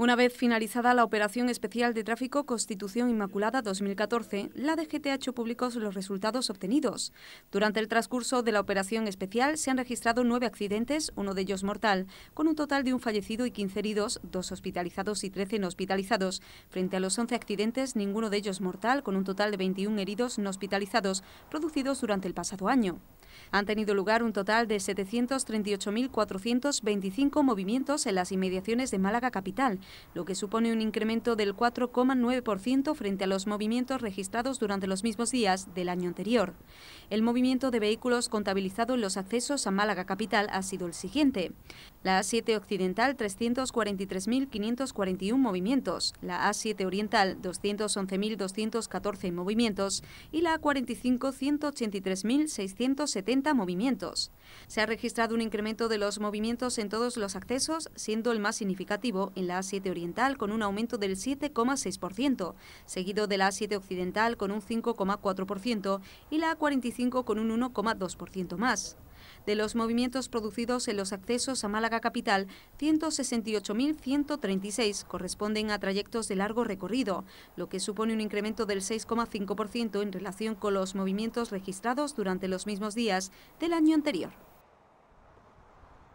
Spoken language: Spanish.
Una vez finalizada la Operación Especial de Tráfico Constitución Inmaculada 2014, la DGTH publicó los resultados obtenidos. Durante el transcurso de la Operación Especial se han registrado nueve accidentes, uno de ellos mortal, con un total de un fallecido y 15 heridos, dos hospitalizados y 13 no hospitalizados, frente a los 11 accidentes, ninguno de ellos mortal, con un total de 21 heridos no hospitalizados, producidos durante el pasado año. Han tenido lugar un total de 738.425 movimientos en las inmediaciones de Málaga Capital, lo que supone un incremento del 4,9% frente a los movimientos registrados durante los mismos días del año anterior. El movimiento de vehículos contabilizado en los accesos a Málaga Capital ha sido el siguiente. La A7 Occidental, 343.541 movimientos, la A7 Oriental, 211.214 movimientos y la A45, 183.670 70 movimientos. Se ha registrado un incremento de los movimientos en todos los accesos, siendo el más significativo en la A7 Oriental con un aumento del 7,6%, seguido de la A7 Occidental con un 5,4% y la A45 con un 1,2% más. De los movimientos producidos en los accesos a Málaga Capital, 168.136 corresponden a trayectos de largo recorrido, lo que supone un incremento del 6,5% en relación con los movimientos registrados durante los mismos días del año anterior.